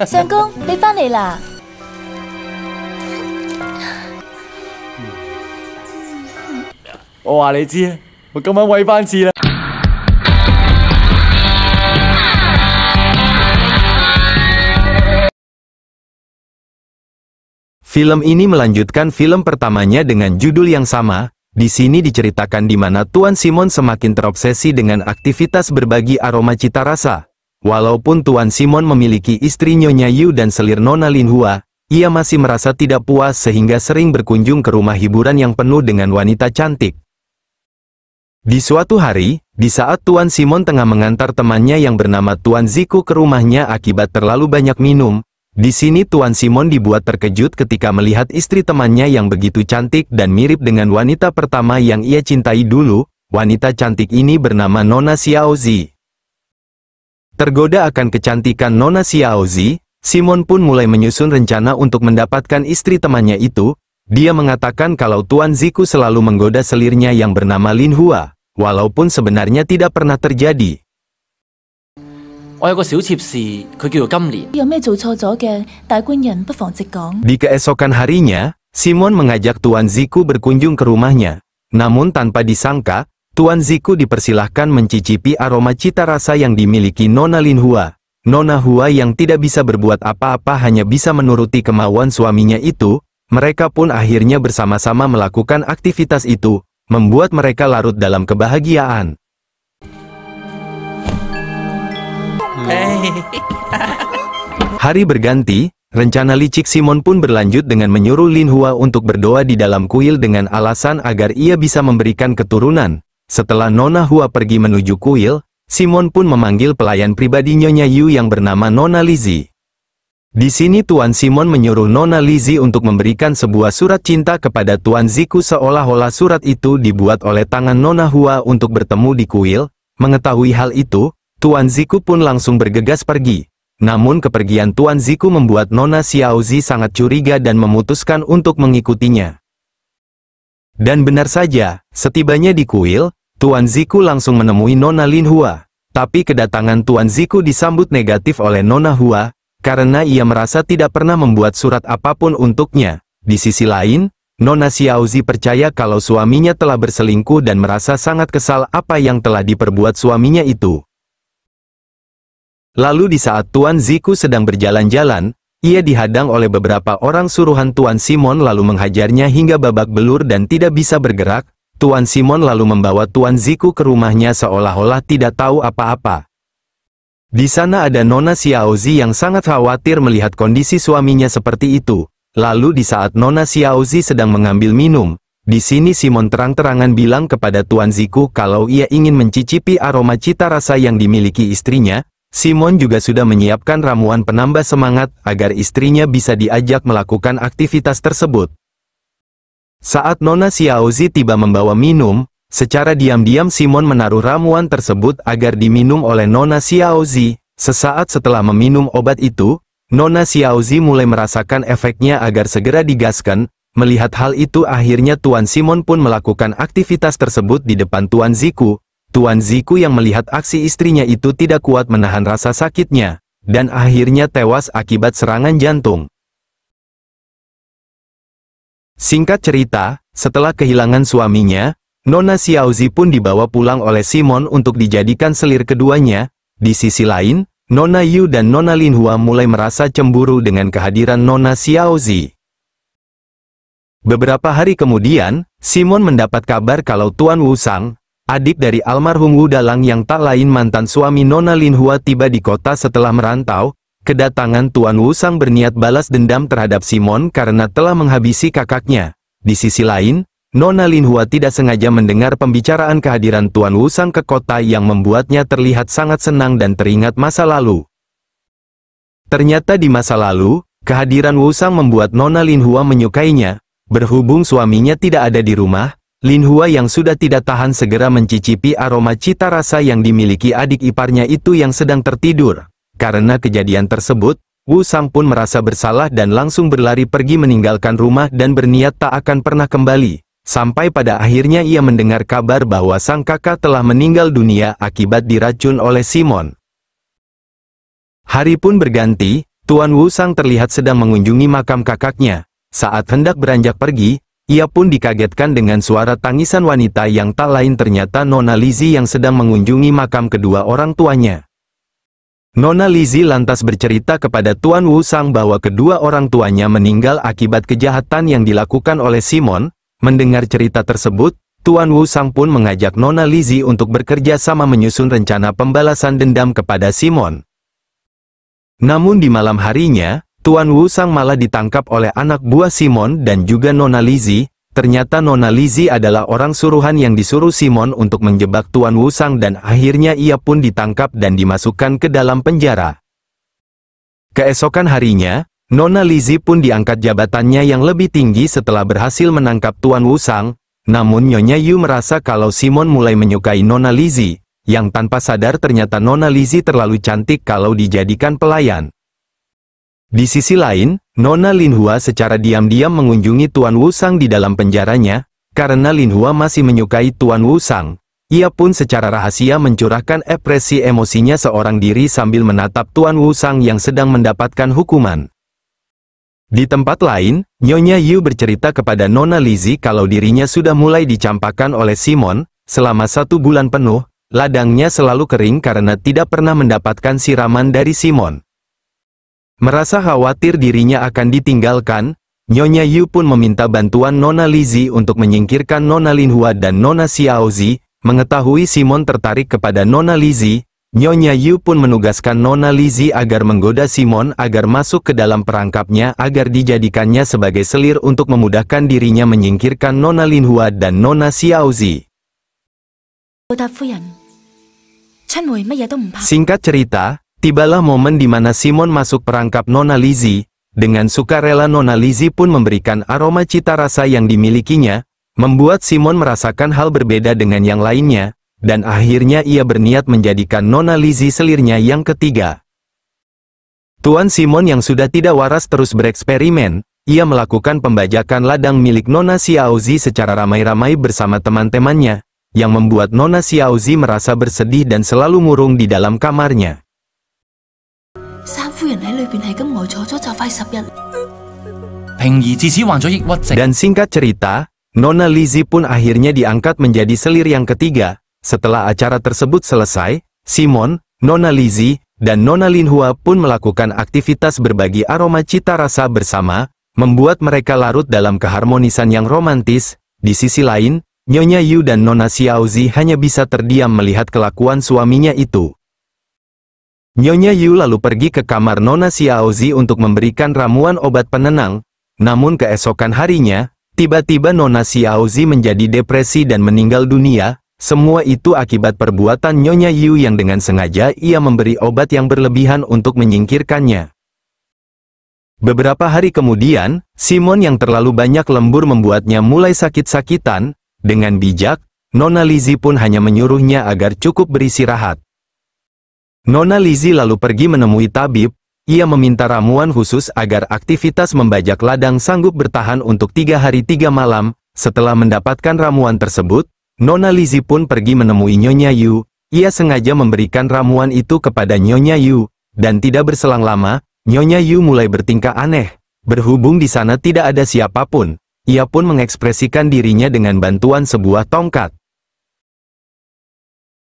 Oh, film ini melanjutkan film pertamanya dengan judul yang sama. Di sini diceritakan di mana Tuan Simon semakin terobsesi dengan aktivitas berbagi aroma cita rasa. Walaupun Tuan Simon memiliki istri Nyonya Yu dan selir Nona Linhua, ia masih merasa tidak puas sehingga sering berkunjung ke rumah hiburan yang penuh dengan wanita cantik. Di suatu hari, di saat Tuan Simon tengah mengantar temannya yang bernama Tuan Ziku ke rumahnya akibat terlalu banyak minum, di sini Tuan Simon dibuat terkejut ketika melihat istri temannya yang begitu cantik dan mirip dengan wanita pertama yang ia cintai dulu, wanita cantik ini bernama Nona Xiaozi. Tergoda akan kecantikan Nona Xiaozi, Simon pun mulai menyusun rencana untuk mendapatkan istri temannya itu. Dia mengatakan kalau Tuan Ziku selalu menggoda selirnya yang bernama Lin Hua, walaupun sebenarnya tidak pernah terjadi. Di keesokan harinya, Simon mengajak Tuan Ziku berkunjung ke rumahnya. Namun tanpa disangka, Tuan Ziku dipersilahkan mencicipi aroma cita rasa yang dimiliki Nona Linhua. Nona Hua yang tidak bisa berbuat apa-apa hanya bisa menuruti kemauan suaminya itu, mereka pun akhirnya bersama-sama melakukan aktivitas itu, membuat mereka larut dalam kebahagiaan. Hmm. Hari berganti, rencana licik Simon pun berlanjut dengan menyuruh Lin Hua untuk berdoa di dalam kuil dengan alasan agar ia bisa memberikan keturunan. Setelah Nona Hua pergi menuju kuil, Simon pun memanggil pelayan pribadi Nyonya Yu yang bernama Nona Lizzie. Di sini Tuan Simon menyuruh Nona Lizzie untuk memberikan sebuah surat cinta kepada Tuan Ziku seolah-olah surat itu dibuat oleh tangan Nona Hua untuk bertemu di kuil. Mengetahui hal itu, Tuan Ziku pun langsung bergegas pergi. Namun kepergian Tuan Ziku membuat Nona Xiaozi sangat curiga dan memutuskan untuk mengikutinya. Dan benar saja, setibanya di kuil, Tuan Ziku langsung menemui Nona Lin Hua. Tapi kedatangan Tuan Ziku disambut negatif oleh Nona Hua, karena ia merasa tidak pernah membuat surat apapun untuknya. Di sisi lain, Nona Xiaozi percaya kalau suaminya telah berselingkuh dan merasa sangat kesal apa yang telah diperbuat suaminya itu. Lalu di saat Tuan Ziku sedang berjalan-jalan, ia dihadang oleh beberapa orang suruhan Tuan Simon lalu menghajarnya hingga babak belur dan tidak bisa bergerak, Tuan Simon lalu membawa Tuan Ziku ke rumahnya seolah-olah tidak tahu apa-apa. Di sana ada Nona Xiaozi yang sangat khawatir melihat kondisi suaminya seperti itu. Lalu di saat Nona Xiaozi sedang mengambil minum, di sini Simon terang-terangan bilang kepada Tuan Ziku kalau ia ingin mencicipi aroma cita rasa yang dimiliki istrinya, Simon juga sudah menyiapkan ramuan penambah semangat agar istrinya bisa diajak melakukan aktivitas tersebut. Saat Nona Xiaozi tiba membawa minum, secara diam-diam Simon menaruh ramuan tersebut agar diminum oleh Nona Xiaozi. Sesaat setelah meminum obat itu, Nona Xiaozi mulai merasakan efeknya agar segera digaskan. Melihat hal itu akhirnya Tuan Simon pun melakukan aktivitas tersebut di depan Tuan Ziku. Tuan Ziku yang melihat aksi istrinya itu tidak kuat menahan rasa sakitnya, dan akhirnya tewas akibat serangan jantung. Singkat cerita, setelah kehilangan suaminya, Nona Xiaozi pun dibawa pulang oleh Simon untuk dijadikan selir keduanya. Di sisi lain, Nona Yu dan Nona Linhua mulai merasa cemburu dengan kehadiran Nona Xiaozi. Beberapa hari kemudian, Simon mendapat kabar kalau Tuan Wu Sang, adik dari almarhum Wu Dalang yang tak lain mantan suami Nona Linhua tiba di kota setelah merantau, Kedatangan Tuan Wu Sang berniat balas dendam terhadap Simon karena telah menghabisi kakaknya. Di sisi lain, Nona Hua tidak sengaja mendengar pembicaraan kehadiran Tuan Wu Sang ke kota yang membuatnya terlihat sangat senang dan teringat masa lalu. Ternyata di masa lalu, kehadiran Wu Sang membuat Nona Hua menyukainya. Berhubung suaminya tidak ada di rumah, Lin Hua yang sudah tidak tahan segera mencicipi aroma cita rasa yang dimiliki adik iparnya itu yang sedang tertidur. Karena kejadian tersebut, Wu Sang pun merasa bersalah dan langsung berlari pergi meninggalkan rumah dan berniat tak akan pernah kembali. Sampai pada akhirnya ia mendengar kabar bahwa sang kakak telah meninggal dunia akibat diracun oleh Simon. Hari pun berganti, Tuan Wu Sang terlihat sedang mengunjungi makam kakaknya. Saat hendak beranjak pergi, ia pun dikagetkan dengan suara tangisan wanita yang tak lain ternyata Nona Lizzie yang sedang mengunjungi makam kedua orang tuanya. Nona Lizzie lantas bercerita kepada Tuan Wu Sang bahwa kedua orang tuanya meninggal akibat kejahatan yang dilakukan oleh Simon. Mendengar cerita tersebut, Tuan Wu Sang pun mengajak Nona Lizzie untuk bekerja sama menyusun rencana pembalasan dendam kepada Simon. Namun di malam harinya, Tuan Wu Sang malah ditangkap oleh anak buah Simon dan juga Nona Lizzie, Ternyata Nona Lizzie adalah orang suruhan yang disuruh Simon untuk menjebak Tuan Wusang dan akhirnya ia pun ditangkap dan dimasukkan ke dalam penjara. Keesokan harinya, Nona Lizzie pun diangkat jabatannya yang lebih tinggi setelah berhasil menangkap Tuan Wusang, namun Nyonya Yu merasa kalau Simon mulai menyukai Nona Lizzie, yang tanpa sadar ternyata Nona Lizzie terlalu cantik kalau dijadikan pelayan. Di sisi lain, Nona Linhua secara diam-diam mengunjungi Tuan Wusang di dalam penjaranya, karena Linhua masih menyukai Tuan Wusang. Ia pun secara rahasia mencurahkan ekspresi emosinya seorang diri sambil menatap Tuan Wusang yang sedang mendapatkan hukuman. Di tempat lain, Nyonya Yu bercerita kepada Nona Lizzie kalau dirinya sudah mulai dicampakkan oleh Simon, selama satu bulan penuh, ladangnya selalu kering karena tidak pernah mendapatkan siraman dari Simon. Merasa khawatir dirinya akan ditinggalkan, Nyonya Yu pun meminta bantuan Nona Lizzie untuk menyingkirkan Nona Linhua dan Nona Xiaozi, mengetahui Simon tertarik kepada Nona Lizzie, Nyonya Yu pun menugaskan Nona Lizzie agar menggoda Simon agar masuk ke dalam perangkapnya agar dijadikannya sebagai selir untuk memudahkan dirinya menyingkirkan Nona Linhua dan Nona Xiaozi. Singkat cerita, Tibalah momen di mana Simon masuk perangkap Nona Lizzie, dengan sukarela Nona Lizzie pun memberikan aroma cita rasa yang dimilikinya, membuat Simon merasakan hal berbeda dengan yang lainnya, dan akhirnya ia berniat menjadikan Nona Lizzie selirnya yang ketiga. Tuan Simon yang sudah tidak waras terus bereksperimen, ia melakukan pembajakan ladang milik Nona Xiaozi secara ramai-ramai bersama teman-temannya, yang membuat Nona Xiaozi merasa bersedih dan selalu murung di dalam kamarnya. 人喺里边系咁呆坐咗就快十日。平儿自此患咗抑郁症。Dan singkat cerita, Nona Lizzie pun akhirnya diangkat menjadi selir yang ketiga. Setelah acara tersebut selesai, Simon, Nona Lizzie, dan Nona Linhua pun melakukan aktivitas berbagi aroma cita rasa bersama, membuat mereka larut dalam keharmonisan yang romantis. Di sisi lain, Nyonya Yu dan Nona Xiaozi hanya bisa terdiam melihat kelakuan suaminya itu. Nyonya Yu lalu pergi ke kamar Nona Xiaozi untuk memberikan ramuan obat penenang, namun keesokan harinya, tiba-tiba Nona Xiaozi menjadi depresi dan meninggal dunia, semua itu akibat perbuatan Nyonya Yu yang dengan sengaja ia memberi obat yang berlebihan untuk menyingkirkannya. Beberapa hari kemudian, Simon yang terlalu banyak lembur membuatnya mulai sakit-sakitan, dengan bijak, Nona Lizzie pun hanya menyuruhnya agar cukup beristirahat. Nona Lizzie lalu pergi menemui tabib, ia meminta ramuan khusus agar aktivitas membajak ladang sanggup bertahan untuk tiga hari tiga malam, setelah mendapatkan ramuan tersebut, Nona Lizzie pun pergi menemui Nyonya Yu, ia sengaja memberikan ramuan itu kepada Nyonya Yu, dan tidak berselang lama, Nyonya Yu mulai bertingkah aneh. Berhubung di sana tidak ada siapapun, ia pun mengekspresikan dirinya dengan bantuan sebuah tongkat.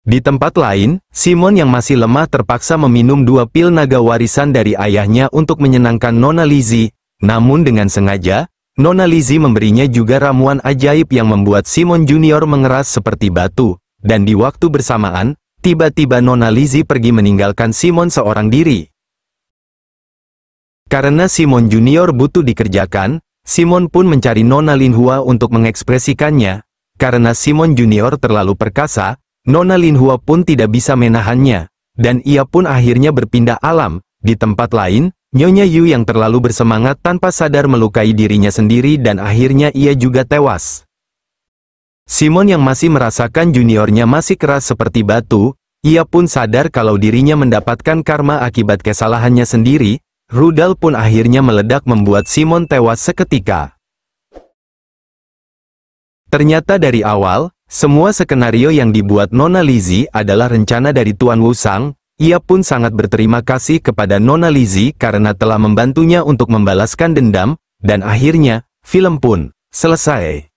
Di tempat lain, Simon yang masih lemah terpaksa meminum dua pil naga warisan dari ayahnya untuk menyenangkan Nona Lizzie, namun dengan sengaja, Nona Lizzie memberinya juga ramuan ajaib yang membuat Simon Junior mengeras seperti batu, dan di waktu bersamaan, tiba-tiba Nona Lizzie pergi meninggalkan Simon seorang diri. Karena Simon Junior butuh dikerjakan, Simon pun mencari Nona Linhua untuk mengekspresikannya, karena Simon Junior terlalu perkasa, Nona Linhua pun tidak bisa menahannya, dan ia pun akhirnya berpindah alam, di tempat lain, Nyonya Yu yang terlalu bersemangat tanpa sadar melukai dirinya sendiri dan akhirnya ia juga tewas. Simon yang masih merasakan juniornya masih keras seperti batu, ia pun sadar kalau dirinya mendapatkan karma akibat kesalahannya sendiri, rudal pun akhirnya meledak membuat Simon tewas seketika. Ternyata dari awal, semua skenario yang dibuat Nona Lizzie adalah rencana dari Tuan Wusang. ia pun sangat berterima kasih kepada Nona Lizzie karena telah membantunya untuk membalaskan dendam, dan akhirnya, film pun selesai.